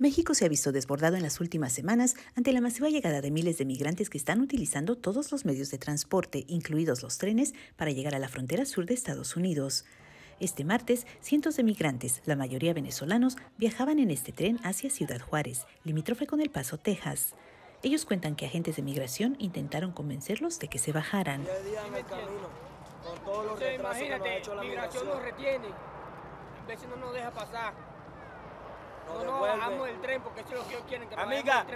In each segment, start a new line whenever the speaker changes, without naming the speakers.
México se ha visto desbordado en las últimas semanas ante la masiva llegada de miles de migrantes que están utilizando todos los medios de transporte, incluidos los trenes, para llegar a la frontera sur de Estados Unidos. Este martes, cientos de migrantes, la mayoría venezolanos, viajaban en este tren hacia Ciudad Juárez, limítrofe con El Paso, Texas. Ellos cuentan que agentes de migración intentaron convencerlos de que se bajaran.
retiene, pasar el Amiga.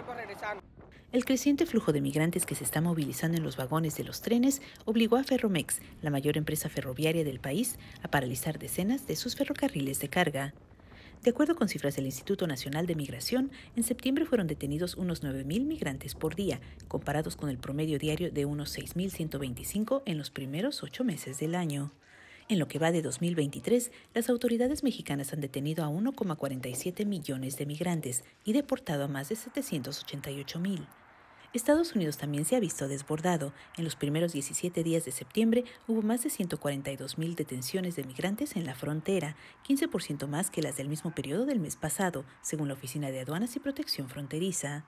El creciente flujo de migrantes que se está movilizando en los vagones de los trenes obligó a Ferromex, la mayor empresa ferroviaria del país, a paralizar decenas de sus ferrocarriles de carga. De acuerdo con cifras del Instituto Nacional de Migración, en septiembre fueron detenidos unos 9.000 migrantes por día, comparados con el promedio diario de unos 6.125 en los primeros ocho meses del año. En lo que va de 2023, las autoridades mexicanas han detenido a 1,47 millones de migrantes y deportado a más de 788 mil. Estados Unidos también se ha visto desbordado. En los primeros 17 días de septiembre hubo más de 142 mil detenciones de migrantes en la frontera, 15% más que las del mismo periodo del mes pasado, según la Oficina de Aduanas y Protección Fronteriza.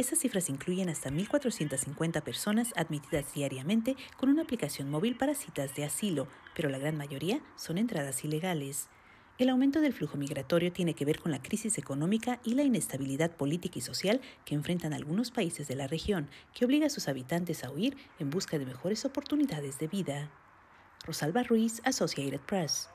Esas cifras incluyen hasta 1.450 personas admitidas diariamente con una aplicación móvil para citas de asilo, pero la gran mayoría son entradas ilegales. El aumento del flujo migratorio tiene que ver con la crisis económica y la inestabilidad política y social que enfrentan algunos países de la región, que obliga a sus habitantes a huir en busca de mejores oportunidades de vida. Rosalba Ruiz, Associated Press.